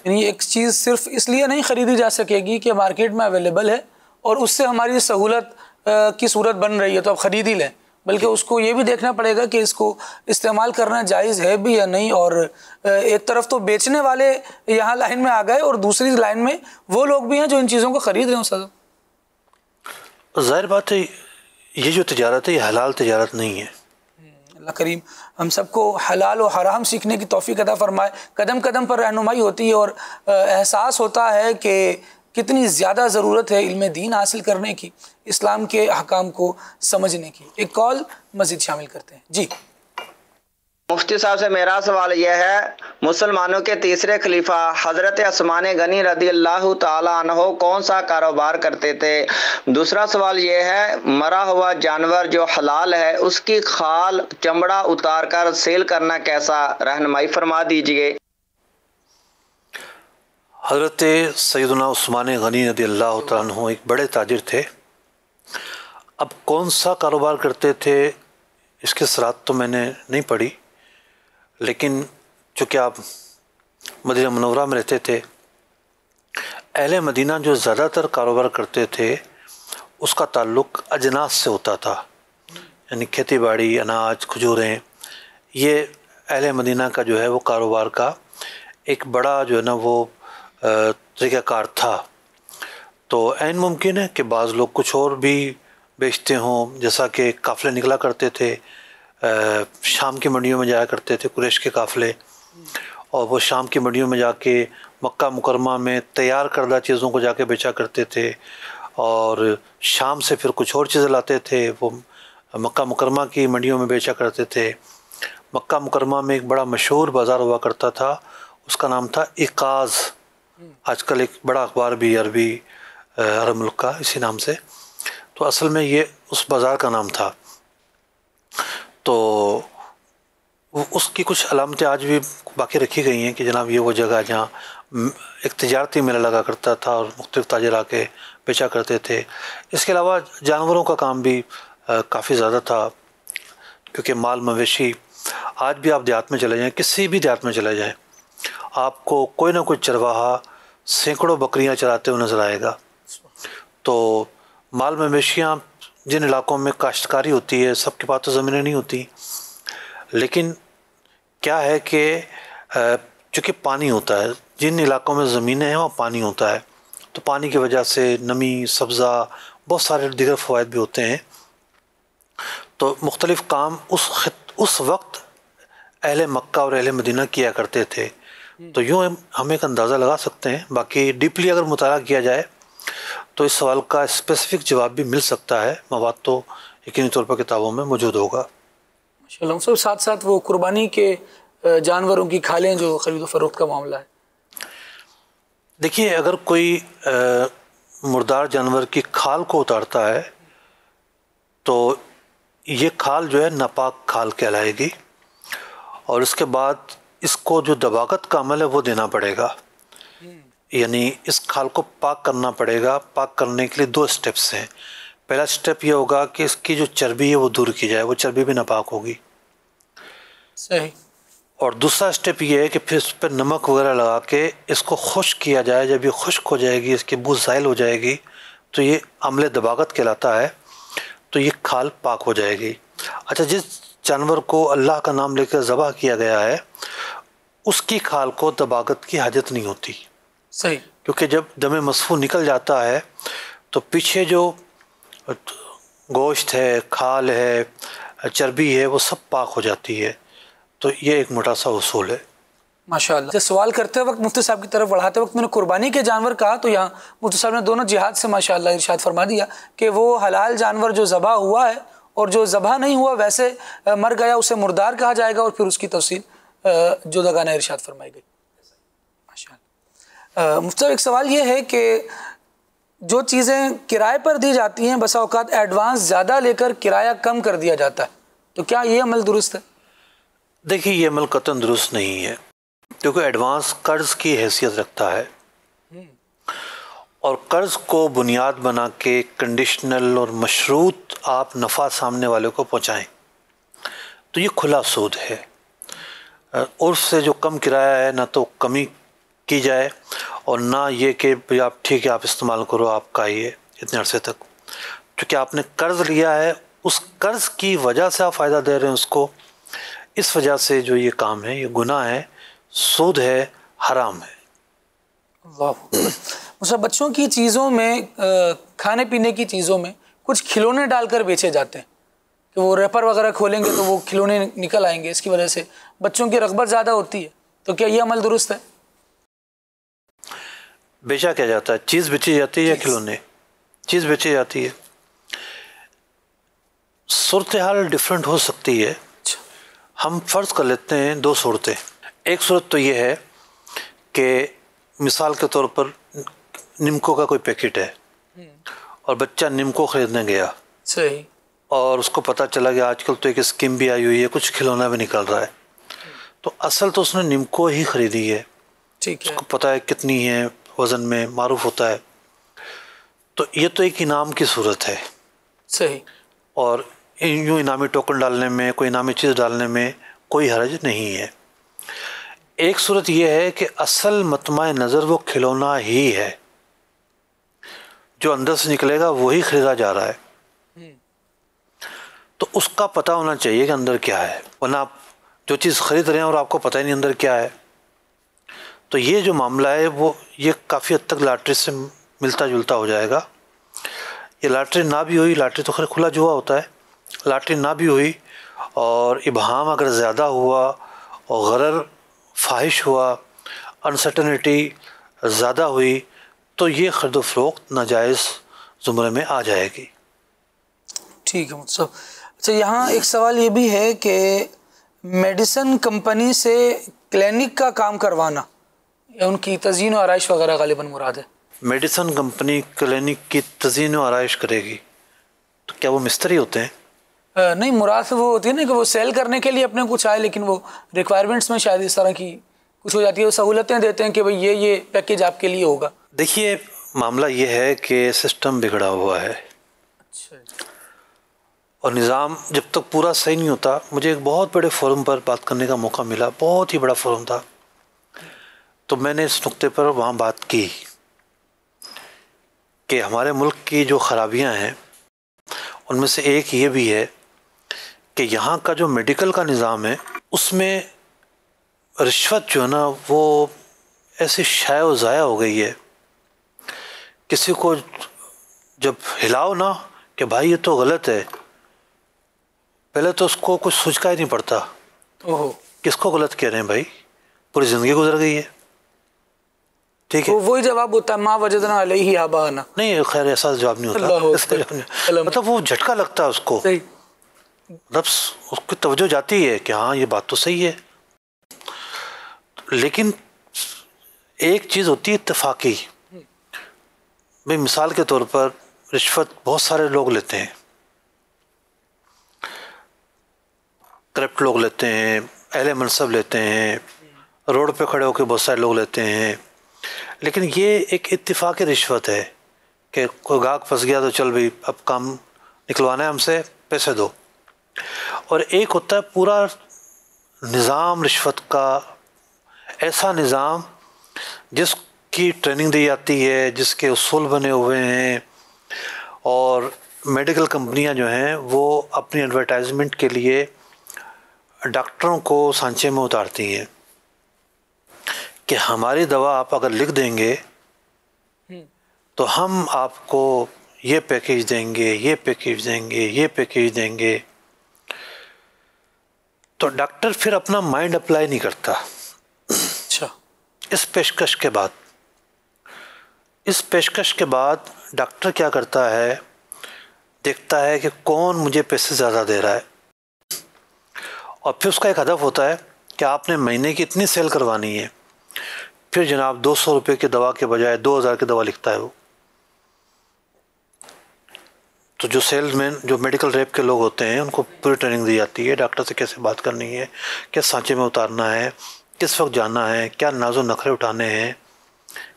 यानी एक चीज़ सिर्फ इसलिए नहीं ख़रीदी जा सकेगी कि मार्केट में अवेलेबल है और उससे हमारी सहूलत की सूरत बन रही है तो आप ख़रीद ही लें बल्कि उसको ये भी देखना पड़ेगा कि इसको इस्तेमाल करना जायज़ है भी या नहीं और एक तरफ तो बेचने वाले यहाँ लाइन में आ गए और दूसरी लाइन में वो लोग भी हैं जो इन चीज़ों को ख़रीद रहे हैं सर ज़ाहिर बात है ये जो तजारत है ये हलाल तजारत नहीं है अल्लाह करीम हम सबको हलाल और हराम सीखने की तोफ़ी अदा फरमाए कदम कदम पर रहनुमाई होती है और एहसास होता है कि कितनी ज़्यादा ज़रूरत है इल्म दीन हासिल करने की इस्लाम के अहकाम को समझने की एक कॉल मस्जिद शामिल करते हैं जी मुफ्ती साहब से मेरा सवाल यह है मुसलमानों के तीसरे खलीफा हज़रत आसमान गनी रदी अल्लाह तहो कौन सा कारोबार करते थे दूसरा सवाल यह है मरा हुआ जानवर जो हलाल है उसकी खाल चमड़ा उतार कर सेल करना कैसा रहनमाई फरमा दीजिए हज़रत सैदना ऊस्मान गनी रदी अल्लाह तहो एक बड़े ताजर थे अब कौन सा कारोबार करते थे इसके सरात तो मैंने नहीं पढ़ी लेकिन चूँकि आप मदीना मनवरा में रहते थे अहल मदीना जो ज़्यादातर कारोबार करते थे उसका ताल्लुक अजनास से होता था यानी खेती बाड़ी अनाज खजूरें ये अहल मदीना का जो है वो कारोबार का एक बड़ा जो है ना वो तरीक़ाकार था तो ऐन मुमकिन है कि बाज़ लोग कुछ और भी बेचते हों जैसा कि काफ़िले निकला करते थे शाम की मंडियों में जाया करते थे कुरेश के काफ़िले और वो शाम की मंडियों में जाके मक्का मुकरमा में तैयार करदा चीज़ों को जाके बेचा करते थे और शाम से फिर कुछ और चीज़ें लाते थे वो मक्का मुकरमा की मंडियों में बेचा करते थे मक्का मुकरमा में एक बड़ा मशहूर बाज़ार हुआ करता था उसका नाम था इकाज आजकल एक बड़ा अखबार भी अरबी अरब मुल्क का इसी नाम से तो असल में ये उस बाज़ार का नाम था तो उसकी कुछ अलामतें आज भी बाकी रखी गई हैं कि जनाब ये वो जगह जहाँ एक तजारती मेला लगा करता था और मुख्तु ताजर आके बेचा करते थे इसके अलावा जानवरों का काम भी काफ़ी ज़्यादा था क्योंकि माल मवेशी आज भी आप देहात में चले जाएँ किसी भी देहात में चले जाएँ आपको कोई ना कोई चरवाहा सैकड़ों बकरियाँ चराते हुए नज़र आएगा तो माल मवेशियाँ जिन इलाकों में काश्तकारी होती है सबके पास तो ज़मीनें नहीं होती लेकिन क्या है कि चूँकि पानी होता है जिन इलाकों में ज़मीनें हैं वहाँ पानी होता है तो पानी की वजह से नमी सब्ज़ा बहुत सारे दिगर फ़वाद भी होते हैं तो मुख्तलिफ़ काम उस उस वक्त अहल मक्का और अहल मदीना किया करते थे हम्म। तो यूँ हम एक अंदाज़ा लगा सकते हैं बाकी डीपली अगर मुताल किया जाए तो इस सवाल का स्पेसिफिक जवाब भी मिल सकता है मवाद तो यकीनी तौर पर किताबों में मौजूद होगा सब साथ साथ वो कुर्बानी के जानवरों की खालें जो खरीद फरोख्त का मामला है देखिए अगर कोई आ, मुर्दार जानवर की खाल को उतारता है तो ये खाल जो है नापाक खाल कहलाएगी और उसके बाद इसको जो दबागत का अमल है वो देना पड़ेगा यानी इस खाल को पाक करना पड़ेगा पाक करने के लिए दो स्टेप्स हैं पहला स्टेप ये होगा कि इसकी जो चर्बी है वो दूर की जाए वो चर्बी भी नापाक होगी सही और दूसरा स्टेप ये है कि फिर इस पर नमक वगैरह लगा के इसको खुश किया जाए जब ये खुश्क हो जाएगी इसकी बू जायल हो जाएगी तो ये अमले दबागत कहलाता है तो ये खाल पाक हो जाएगी अच्छा जिस जानवर को अल्लाह का नाम लेकर ज़बह किया गया है उसकी खाल को दबागत की हाजत नहीं होती सही क्योंकि जब दम मसफू निकल जाता है तो पीछे जो गोश्त है खाल है चर्बी है वो सब पाक हो जाती है तो ये एक मोटा सा उसूल है माशाल्लाह जब सवाल करते वक्त मुफ्ती साहब की तरफ बढ़ाते वक्त मैंने कुर्बानी के जानवर कहा तो यहाँ मुफ्ती साहब ने दोनों जिहाद से माशाल्लाह इरशाद फरमा दिया कि वो हलाल जानवर जो ज़बह हुआ है और जो ज़बह नहीं हुआ वैसे मर गया उसे मुर्दार कहा जाएगा और फिर उसकी तफसील जो दगाना इरशाद फरमाई गई मुफ्त मतलब एक सवाल ये है कि जो चीज़ें किराए पर दी जाती हैं बस अवकात एडवांस ज़्यादा लेकर किराया कम कर दिया जाता है तो क्या ये अमल दुरुस्त है देखिए ये अमल कतन दुरुस्त नहीं है क्योंकि एडवांस कर्ज की हैसियत रखता है हम्म। और कर्ज को बुनियाद बना के कंडीशनल और मशरूत आप नफ़ा सामने वाले को पहुँचाएँ तो ये खुला सूद है उर्फ से जो कम किराया है ना तो कमी की जाए और ना ये कि आप ठीक है आप इस्तेमाल करो आपका ये इतने अरसे तक तो क्योंकि आपने कर्ज़ लिया है उस कर्ज़ की वजह से आप फ़ायदा दे रहे हैं उसको इस वजह से जो ये काम है ये गुनाह है सूद है हराम है मुझे बच्चों की चीज़ों में खाने पीने की चीज़ों में कुछ खिलौने डालकर बेचे जाते हैं कि वो रेपर वगैरह खोलेंगे तो वो खिलौने निकल आएंगे इसकी वजह से बच्चों की रगबत ज़्यादा होती है तो क्या ये अमल दुरुस्त है बेचा क्या जाता है चीज़ बेची जाती है या खिलौने चीज़ बेची जाती है सूरत हाल डिफरेंट हो सकती है अच्छा। हम फ़र्ज़ कर लेते हैं दो सूरतें एक सूरत तो ये है कि मिसाल के तौर पर निमको का कोई पैकेट है हम्म। और बच्चा निमको ख़रीदने गया सही और उसको पता चला कि आजकल तो एक स्कीम भी आई हुई है कुछ खिलौना भी निकल रहा है हम्म। तो असल तो उसने निमको ही ख़रीदी है ठीक है उसको पता है कितनी है वज़न में मरूफ होता है तो ये तो एक इनाम की सूरत है सही और यूँ इनामी टोकन डालने में कोई इनामी चीज़ डालने में कोई हरज नहीं है एक सूरत यह है कि असल मतम नज़र वो खिलौना ही है जो अंदर से निकलेगा वही ख़रीदा जा रहा है हम्म। तो उसका पता होना चाहिए कि अंदर क्या है वरना आप जो चीज़ ख़रीद रहे हैं और आपको पता ही नहीं अंदर क्या है तो ये जो मामला है वो ये काफ़ी हद तक लाटरी से मिलता जुलता हो जाएगा ये लाटरी ना भी हुई लाटरी तो खैर खुला जुआ होता है लाटरी ना भी हुई और इबहम अगर ज़्यादा हुआ और गरर फाहिश हुआ अनसर्टनिटी ज़्यादा हुई तो ये खरीद फरोख्त नाजायज़ ज़ुमरे में आ जाएगी ठीक है मुझसे अच्छा यहाँ एक सवाल ये भी है कि मेडिसन कंपनी से क्लिनिक का काम करवाना उनकी तजीन और आरइश वगैरह गालिबा मुराद है मेडिसन कंपनी क्लिनिक की तजीन और आरइश करेगी तो क्या वो मिस्त्री होते हैं नहीं मुराद वो होती है ना कि वो सेल करने के लिए अपने कुछ आए लेकिन वो रिक्वायरमेंट्स में शायद इस तरह की कुछ हो जाती है वो सहूलतें देते हैं कि भाई ये ये पैकेज आपके लिए होगा देखिए मामला ये है कि सिस्टम बिगड़ा हुआ है अच्छा और निज़ाम जब तक पूरा सही नहीं होता मुझे एक बहुत बड़े फोरम पर बात करने का मौका मिला बहुत ही बड़ा फोरम था तो मैंने इस नुक्ते पर वहाँ बात की कि हमारे मुल्क की जो ख़राबियाँ हैं उनमें से एक ये भी है कि यहाँ का जो मेडिकल का निज़ाम है उसमें रिश्वत जो है ना वो ऐसी शाय ज़ाया हो गई है किसी को जब हिलाओ ना कि भाई ये तो गलत है पहले तो उसको कुछ सोच का ही नहीं पड़ता ओहो किसको गलत कह रहे हैं भाई पूरी ज़िंदगी गुजर गई है ठीक है तो वही जवाब होता है माँ वजदना अलही आबाना नहीं खैर ऐसा जवाब नहीं होता मतलब वो झटका लगता है उसको नफ्स मतलब उसकी तवज्जो जाती है कि हाँ ये बात तो सही है लेकिन एक चीज़ होती है इतफाक़ी भाई मिसाल के तौर पर रिश्वत बहुत सारे लोग लेते हैं करप्ट लोग लेते हैं अहले मनसब लेते हैं रोड पे खड़े होकर बहुत सारे लोग लेते हैं लेकिन ये एक इतफाक़ रिश्वत है कि कोई गाहक फंस गया तो चल भाई अब काम निकलवाना है हमसे पैसे दो और एक होता है पूरा निज़ाम रिश्वत का ऐसा निज़ाम जिसकी ट्रेनिंग दी जाती है जिसके असूल बने हुए हैं और मेडिकल कंपनियां जो हैं वो अपनी एडवर्टाइजमेंट के लिए डॉक्टरों को सांचे में उतारती हैं कि हमारी दवा आप अगर लिख देंगे हम्म। तो हम आपको ये पैकेज देंगे ये पैकेज देंगे ये पैकेज देंगे तो डॉक्टर फिर अपना माइंड अप्लाई नहीं करता अच्छा इस पेशकश के बाद इस पेशकश के बाद डॉक्टर क्या करता है देखता है कि कौन मुझे पैसे ज़्यादा दे रहा है और फिर उसका एक हदफ होता है कि आपने महीने की इतनी सेल करवानी है फिर जनाब दो सौ रुपये की दवा के बजाय दो हज़ार की दवा लिखता है वो तो जो सेल्समैन जो मेडिकल रेप के लोग होते हैं उनको पूरी ट्रेनिंग दी जाती है डॉक्टर से कैसे बात करनी है किस सांचे में उतारना है किस वक्त जाना है क्या नाजो नखरे उठाने हैं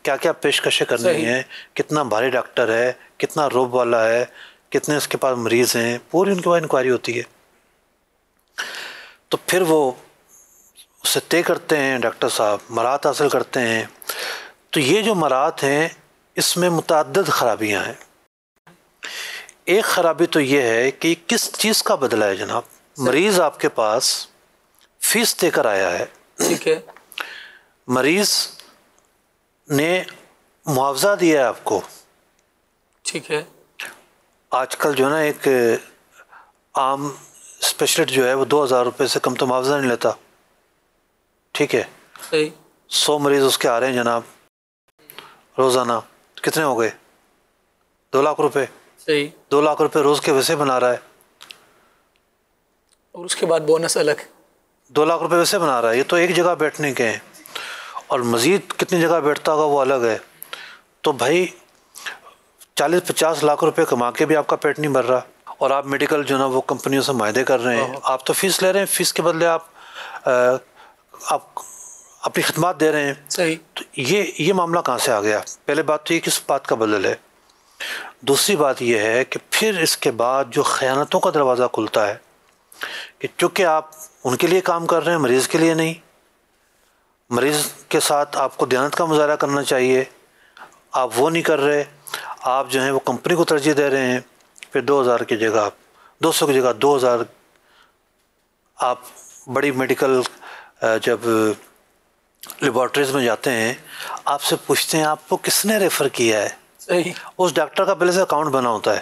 क्या क्या पेशकशें करनी हैं कितना भारी डॉक्टर है कितना रोब वाला है कितने उसके पास मरीज़ हैं पूरी उनके पास इंक्वायरी होती है तो फिर वो उससे तय करते हैं डॉक्टर साहब मरात हासिल करते हैं तो ये जो मराहत हैं इसमें मुतद ख़राबियाँ हैं एक ख़राबी तो ये है कि किस चीज़ का बदला है जनाब मरीज़ आपके पास फीस देकर आया है ठीक है मरीज़ ने मुआवजा दिया है आपको ठीक है आजकल जो है ना एक आम स्पेशलिस्ट जो है वो दो हज़ार रुपये से कम तो मुआवजा नहीं लेता ठीक है सौ मरीज उसके आ रहे हैं जनाब रोज़ाना कितने हो गए दो लाख रुपए सही दो लाख रुपए रोज़ के वैसे बना रहा है और उसके बाद बोनस अलग दो लाख रुपए वैसे बना रहा है ये तो एक जगह बैठने के हैं और मज़ीद कितनी जगह बैठता होगा वो अलग है तो भाई चालीस पचास लाख रुपए कमा के भी आपका पेट नहीं भर रहा और आप मेडिकल जो ना वो कंपनियों से माहे कर रहे हैं हाँ। आप तो फ़ीस ले रहे हैं फ़ीस के बदले आप आ, आप अपनी खदमात दे रहे हैं सही तो ये ये मामला कहाँ से आ गया पहले बात तो ये किस बात का बदल है दूसरी बात यह है कि फिर इसके बाद जो ख़यानतों का दरवाज़ा खुलता है कि चूँकि आप उनके लिए काम कर रहे हैं मरीज़ के लिए नहीं मरीज़ के साथ आपको दयानत का मुजाहरा करना चाहिए आप वो नहीं कर रहे आप जो हैं वो कंपनी को तरजीह दे रहे हैं फिर दो हज़ार की जगह आप दो सौ की जगह दो हज़ार आप बड़ी मेडिकल जब लेबॉर्ट्रीज में जाते हैं आपसे पूछते हैं आपको किसने रेफ़र किया है सही उस डॉक्टर का पहले से अकाउंट बना होता है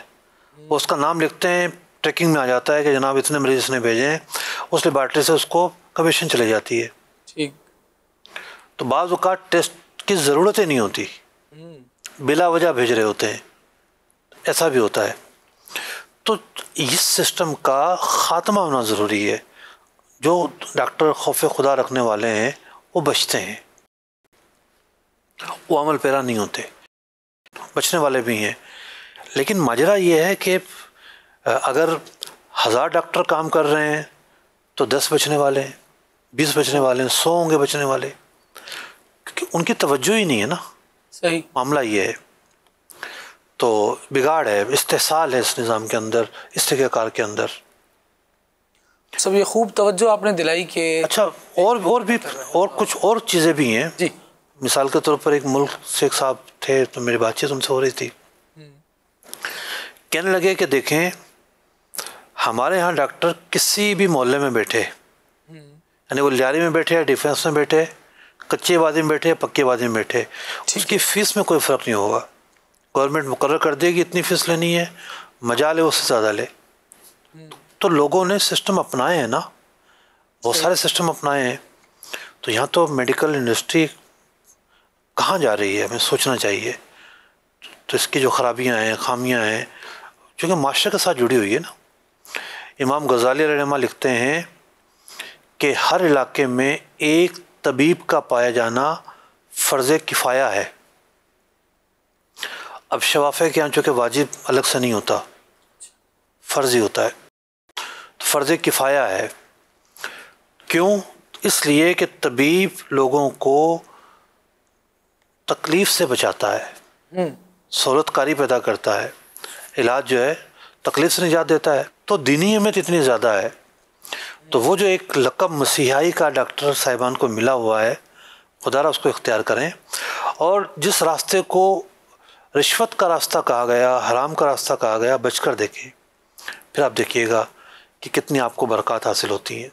हम्म। उसका नाम लिखते हैं ट्रैकिंग में आ जाता है कि जनाब इतने मरीज इसने भेजे हैं उस लेबॉर्ट्री से उसको कमीशन चले जाती है ठीक तो बाज़ अवत टेस्ट की ज़रूरत ही नहीं होती हम्म। बिला वजह भेज रहे होते हैं ऐसा भी होता है तो इस सिस्टम का ख़ात्मा होना ज़रूरी है जो डॉक्टर खौफ खुदा रखने वाले हैं वो बचते हैं वो अमल पैरा नहीं होते बचने वाले भी हैं लेकिन माजरा ये है कि अगर हज़ार डॉक्टर काम कर रहे हैं तो दस बचने वाले हैं बीस बचने वाले हैं सौ होंगे बचने वाले क्योंकि उनकी तवज्जो ही नहीं है ना सही मामला ये है तो बिगाड़ है इस्तेसाल है इस निज़ाम के अंदर इस तरीक़ार के अंदर सब ये खूब तवज्जो आपने दिलाई के अच्छा और और भी और कुछ और चीज़ें भी हैं जी मिसाल के तौर पर एक मुल्क शेख साहब थे तो मेरी बातचीत उनसे हो रही थी कहने लगे कि देखें हमारे यहाँ डॉक्टर किसी भी मोहल्ले में बैठे यानी वो लियारी में बैठे या डिफेंस में बैठे कच्चे वादी में बैठे पक्के वादी में बैठे उसकी फ़ीस में कोई फ़र्क नहीं होगा गवर्नमेंट मुकर कर देगी इतनी फ़ीस लेनी है मजा ले उससे ज़्यादा ले तो लोगों ने सिस्टम अपनाए हैं ना बहुत सारे सिस्टम अपनाए हैं तो यहाँ तो मेडिकल इंडस्ट्री कहाँ जा रही है हमें सोचना चाहिए तो इसकी जो ख़राबियाँ हैं खामियाँ हैं चूँकि माशरे के साथ जुड़ी हुई है ना इमाम गजाली रहमा लिखते हैं कि हर इलाके में एक तबीब का पाया जाना फ़र्ज़ किफ़ाया है अब शवाफ़े के यहाँ चूँकि वाजिब अलग से नहीं होता फ़र्ज़ ही होता है फ़र्ज़ किफ़ाया है क्यों इसलिए कि तबीब लोगों को तकलीफ़ से बचाता है हम्म। सहूलतकारी पैदा करता है इलाज जो है तकलीफ़ से निजात देता है तो दीनी अहमियत इतनी ज़्यादा है तो वो जो एक लकब मसीहाई का डॉक्टर साहिबान को मिला हुआ है खुदारा उसको इख्तियार करें और जिस रास्ते को रिश्वत का रास्ता कहा गया हराम का रास्ता कहा गया बचकर देखें फिर आप देखिएगा कि कितनी आपको बरक़ात हासिल होती है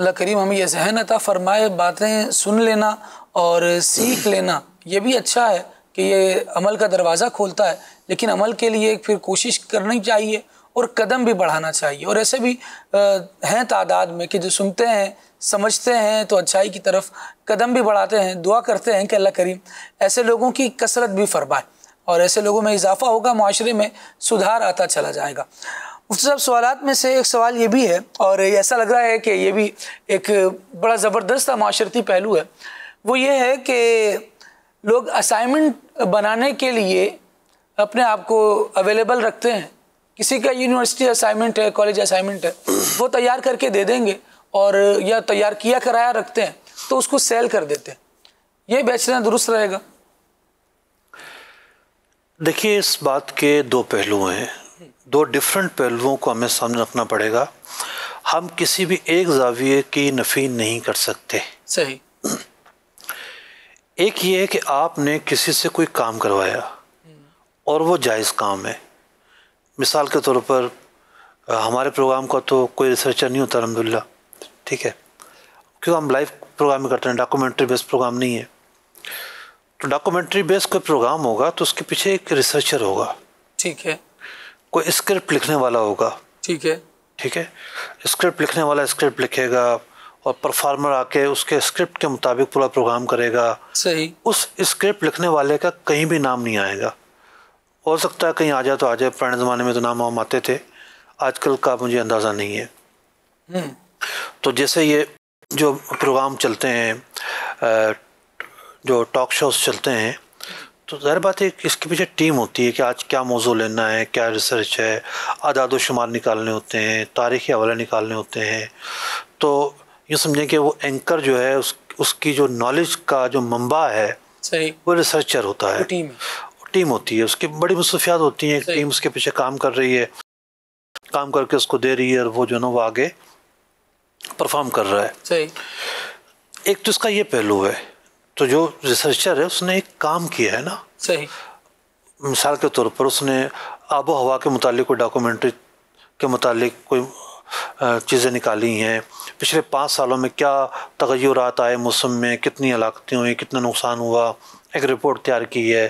अल्लाह करीम हमें यह जहन अता फ़रमाए बातें सुन लेना और सीख लेना यह भी अच्छा है कि ये अमल का दरवाज़ा खोलता है लेकिन अमल के लिए फिर कोशिश करनी चाहिए और कदम भी बढ़ाना चाहिए और ऐसे भी हैं तादाद में कि जो सुनते हैं समझते हैं तो अच्छाई की तरफ कदम भी बढ़ाते हैं दुआ करते हैं कि अल्लाह करीम ऐसे लोगों की कसरत भी फरमाए और ऐसे लोगों में इजाफा होगा माशरे में सुधार आता चला जाएगा मुफ्त साहब सवाल में से एक सवाल ये भी है और ऐसा लग रहा है कि ये भी एक बड़ा ज़बरदस्त माशरती पहलू है वो ये है कि लोग असाइनमेंट बनाने के लिए अपने आप को अवेलेबल रखते हैं किसी का यूनिवर्सिटी असाइनमेंट है कॉलेज असाइनमेंट है वो तैयार करके दे देंगे और या तैयार किया कराया रखते हैं तो उसको सेल कर देते हैं ये बेचना दुरुस्त रहेगा देखिए इस बात के दो पहलू हैं दो डिफरेंट पहलुओं को हमें सामने रखना पड़ेगा हम किसी भी एक जाविये की नफ़ी नहीं कर सकते सही एक ये है कि आपने किसी से कोई काम करवाया और वो जायज़ काम है मिसाल के तौर पर हमारे प्रोग्राम का तो कोई रिसर्चर नहीं होता अलहमदिल्ला ठीक है क्यों हम लाइव प्रोग्राम करते हैं डॉक्यूमेंट्री बेस्ड प्रोग्राम नहीं है तो डॉक्यूमेंट्री बेस्ड कोई प्रोग्राम होगा तो उसके पीछे एक रिसर्चर होगा ठीक है कोई स्क्रिप्ट लिखने वाला होगा ठीक है ठीक है स्क्रिप्ट लिखने वाला स्क्रिप्ट लिखेगा और परफॉर्मर आके उसके स्क्रिप्ट के मुताबिक पूरा प्रोग्राम करेगा सही उस स्क्रिप्ट लिखने वाले का कहीं भी नाम नहीं आएगा हो सकता है कहीं आ जाए तो आ जाए पुराने ज़माने में तो नाम वाम आते थे आजकल का मुझे अंदाज़ा नहीं है हम्म। तो जैसे ये जो प्रोग्राम चलते हैं जो टॉक शोज चलते हैं तो ज़ाहिर बात है इसके पीछे टीम होती है कि आज क्या मौजू लेना है क्या रिसर्च है आदाद शुमार निकालने होते हैं तारीखी हवाले निकालने होते हैं तो यूँ समझें कि वो एंकर जो है उस उसकी जो नॉलेज का जो मंबा है सही वो रिसर्चर होता है टीम टीम होती है उसकी बड़ी मसूफियात होती हैं टीम उसके पीछे काम कर रही है काम करके उसको दे रही है और वो जो ना वो आगे परफॉर्म कर रहा है सही एक तो इसका ये पहलू है तो जो रिसर्चर है उसने एक काम किया है ना सही मिसाल के तौर पर उसने आबो हवा के मुतालिक कोई डॉक्यूमेंट्री के मुतालिक कोई चीज़ें निकाली हैं पिछले पाँच सालों में क्या तगैरत आए मौसम में कितनी हलाकतें हुई कितना नुकसान हुआ एक रिपोर्ट तैयार की है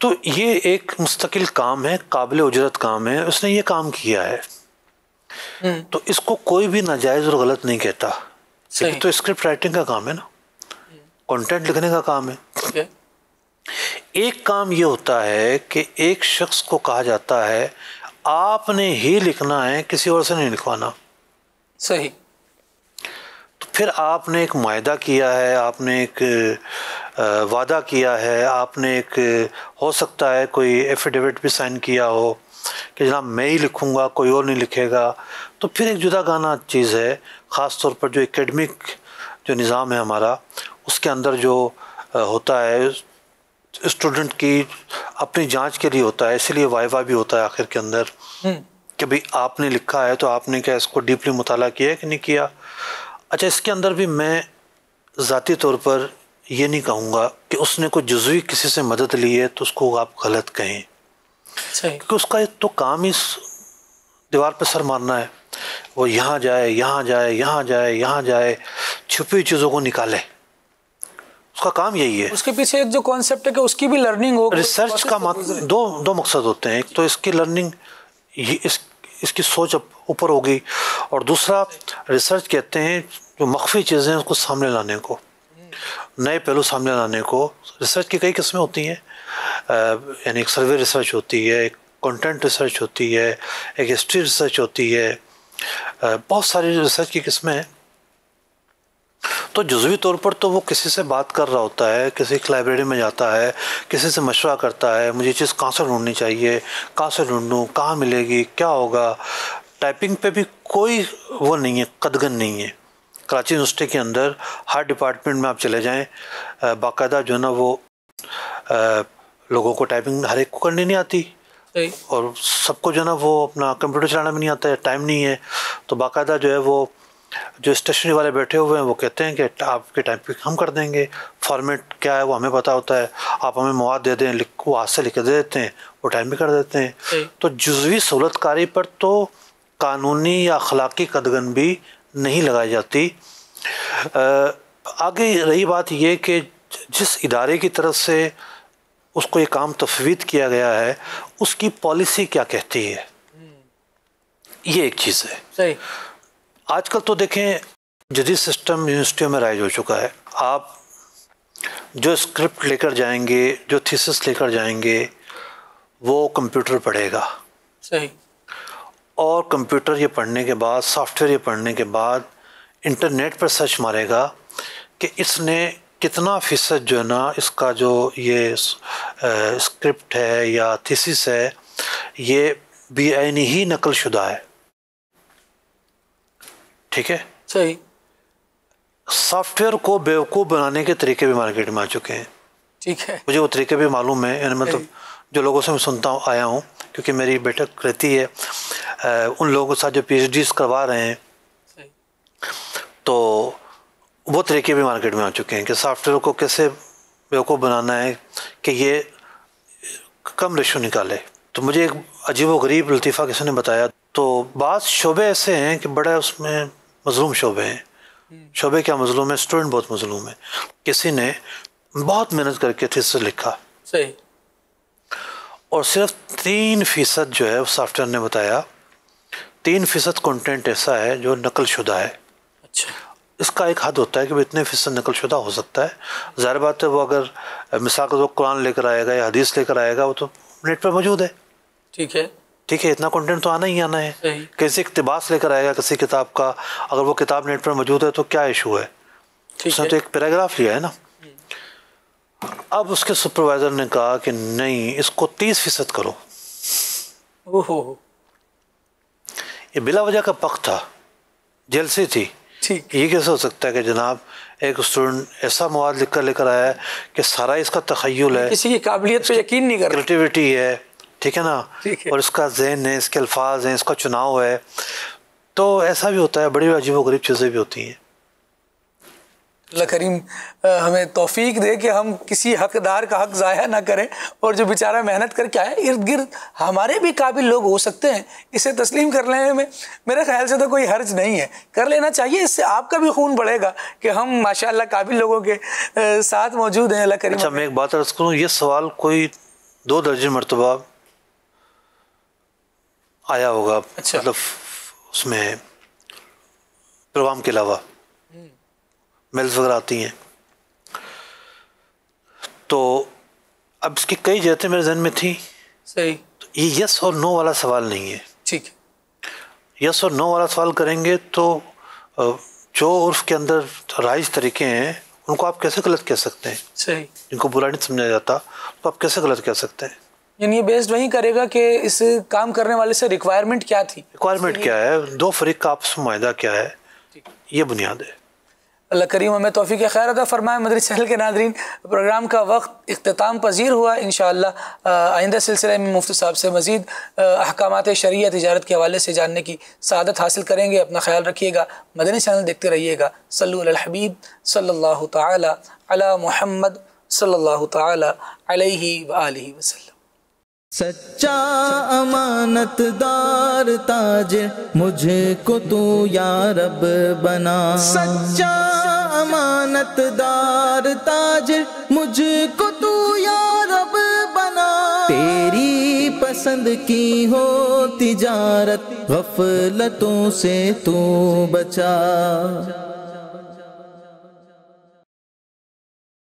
तो ये एक मुस्तकिल काम है काबिल उजरत काम है उसने ये काम किया है हम्म। तो इसको कोई भी नाजायज़ और गलत नहीं कहता तो स्क्रिप्ट राइटिंग का काम है ना कंटेंट लिखने का काम है है एक काम ये होता है कि एक शख्स को कहा जाता है आपने ही लिखना है किसी और से नहीं लिखवाना सही तो फिर आपने एक माह किया है आपने एक वादा किया है आपने एक हो सकता है कोई एफिडेविट भी साइन किया हो कि जनाब मैं ही लिखूँगा कोई और नहीं लिखेगा तो फिर एक जुदा गाना चीज़ है ख़ास तौर पर जो एकेडमिक जो निज़ाम है हमारा उसके अंदर जो होता है स्टूडेंट की अपनी जांच के लिए होता है इसलिए वाइवा भी होता है आखिर के अंदर हम्म। कि भाई आपने लिखा है तो आपने क्या इसको डीपली मुताला किया है कि नहीं किया अच्छा इसके अंदर भी मैं ज़ाती तौर पर ये नहीं कहूँगा कि उसने कोई जजवी किसी से मदद ली है तो उसको आप गलत कहें क्योंकि उसका तो काम ही दीवार पर सर मारना है वो यहाँ जाए यहाँ जाए यहाँ जाए यहाँ जाए छुपी चीज़ों को निकाले उसका काम यही है उसके पीछे एक जो कॉन्सेप्ट है कि उसकी भी लर्निंग हो रिसर्च का दो दो मकसद होते हैं एक तो इसकी लर्निंग ये इस इसकी सोच ऊपर होगी और दूसरा रिसर्च कहते हैं जो मख्फी चीज़ें उसको सामने लाने को नए पहलू सामने लाने को रिसर्च की कई किस्में होती हैं यानी एक सर्वे रिसर्च होती है एक कंटेंट रिसर्च होती है एक हिस्ट्री रिसर्च होती है बहुत सारी रिसर्च की किस्में हैं तो जजवी तौर पर तो वो किसी से बात कर रहा होता है किसी लाइब्रेरी में जाता है किसी से मशवरा करता है मुझे चीज़ कहाँ से ढूंढनी चाहिए कहाँ से ढूंढूँ कहाँ मिलेगी क्या होगा टाइपिंग पे भी कोई वो नहीं है कदगन नहीं है कराची यूनिवर्सिटी के अंदर हर डिपार्टमेंट में आप चले जाएँ बाकायदा जो है ना वो आ, लोगों को टाइपिंग हर एक को करनी नहीं आती और सबको जो है ना वो अपना कंप्यूटर चलाना भी नहीं आता है टाइम नहीं है तो बाकायदा जो है वो जो स्टेशनरी वाले बैठे हुए हैं वो कहते हैं कि आपके टाइम पे हम कर देंगे फॉर्मेट क्या है वो हमें पता होता है आप हमें मवाद दे दें वो हाथ से लिख दे देते हैं वो टाइम पे कर देते हैं तो जुजवी सहूलतकारी पर तो कानूनी या अखलाकी कदगन भी नहीं लगाई जाती आगे रही बात यह कि जिस इदारे की तरफ से उसको ये काम तफवीद किया गया है उसकी पॉलिसी क्या कहती है हम्म। ये एक चीज़ है सही आजकल तो देखें जदीद सिस्टम यूनिवर्सिटियों में राइज हो चुका है आप जो स्क्रिप्ट लेकर जाएंगे जो थीसिस लेकर जाएंगे वो कंप्यूटर पढ़ेगा सही और कंप्यूटर ये पढ़ने के बाद सॉफ्टवेयर ये पढ़ने के बाद इंटरनेट पर सर्च मारेगा कि इसने कितना फ़ीसद जो है ना इसका जो ये स्क्रिप्ट है या थीसिस है ये बी ही नकल शुदा है ठीक है सही सॉफ्टवेयर को बेवकूफ़ बनाने के तरीके भी मार्केट में आ चुके हैं ठीक है मुझे वो तरीके भी मालूम है यानी मतलब जो लोगों से मैं सुनता हूँ आया हूँ क्योंकि मेरी बैठक रहती है आ, उन लोगों के साथ जो पी करवा रहे हैं तो वो तरीके भी मार्केट में आ चुके हैं कि सॉफ्टवेयर को कैसे बेवकूफ़ बनाना है कि ये कम रेशो निकाले तो मुझे एक अजीब व गरीब लतीफ़ा किसी ने बताया तो बाद शोबे ऐसे हैं कि बड़ा उसमें मजलूम शोबे हैं शोबे क्या मजलूम है स्टूडेंट बहुत मजलूम है किसी ने बहुत मेहनत करके थीसिस लिखा सही और सिर्फ तीन फ़ीसद जो है सॉफ्टवेयर ने बताया तीन फ़ीसद कंटेंट ऐसा है जो नकल शुदा है अच्छा इसका एक हद होता है कि वो इतने फ़ीसद नकल शुदा हो सकता है ज़ाहिर बात है वो अगर मिसाल का कुरान लेकर आएगा या हदीस लेकर आएगा वो तो नेट पर मौजूद है ठीक है ठीक है इतना कंटेंट तो आना ही आना है कैसे इकतबास लेकर आएगा किसी किताब का अगर वो किताब नेट पर मौजूद है तो क्या इशू है उसने तो एक पैराग्राफ लिया है ना अब उसके सुपरवाइजर ने कहा कि नहीं इसको तीस फीसद करो ओहो ये बिला वजह का पक था जेल से थी ये कैसे हो सकता है कि जनाब एक स्टूडेंट ऐसा मवाद लिख कर लेकर आया है कि सारा इसका तखयल है किसी की काबिलियत पे यकीन नहीं कर क्रिएटिविटी है ठीक है ना ठीक है। और इसका जहन है इसके अल्फाज हैं इसका चुनाव है तो ऐसा भी होता है बड़ी अजीब गरीब चीज़ें भी होती हैं अल्लाह करीम हमें तोफीक दे कि हम किसी हकदार का हक ज़ाया ना करें और जो बेचारा मेहनत करके आए इर्द गिर्द हमारे भी काबिल लोग हो सकते हैं इसे तस्लीम कर लेने में मेरे ख्याल से तो कोई हर्ज नहीं है कर लेना चाहिए इससे आपका भी खून बढ़ेगा कि हम माशाल्लाह काबिल लोगों के साथ मौजूद हैं अल्लाह करीम अच्छा मैं एक बात अर्ज करूँ ये सवाल कोई दो दर्जन मरतबा आया होगा अच्छा। मतलब उसमें प्रोग्राम के अलावा हम्म। मेल्स वगैरह आती हैं तो अब इसकी कई जहतें मेरे जहन में थी सही तो ये यस और नो वाला सवाल नहीं है ठीक यस और नो वाला सवाल करेंगे तो जो उर्फ के अंदर राइज तरीके हैं उनको आप कैसे गलत कह सकते हैं सही जिनको बुरा नहीं समझा जाता तो आप कैसे गलत कह सकते हैं यानी ये बेस्ड वही करेगा कि इस काम करने वाले से रिक्वायरमेंट क्या थी रिक्वायरमेंट क्या है दो फरीक का आपस में क्या है ये बुनियाद है अल्लाह करीम हमें तोफ़ी के खैर अदा फरमाए मदरी सहल के नादरीन प्रोग्राम का वक्त अख्ताम पजीर हुआ इन आइंदा सिलसिले में मुफ्त साहब से मज़ीद अहकाम शरिया तजारत के हवाले से जानने की सदत हासिल करेंगे अपना ख्याल रखिएगा मदनी चैनल देखते रहिएगा सल्लबीब सल्ला तला सल्ला तल वसलम सच्चा अमानत दार ताज मुझे को तू या रब बना सच्चा अमानत दार ताज मुझे को तू या रब बना तेरी पसंद की हो तिजारत गफलतों से तू बचा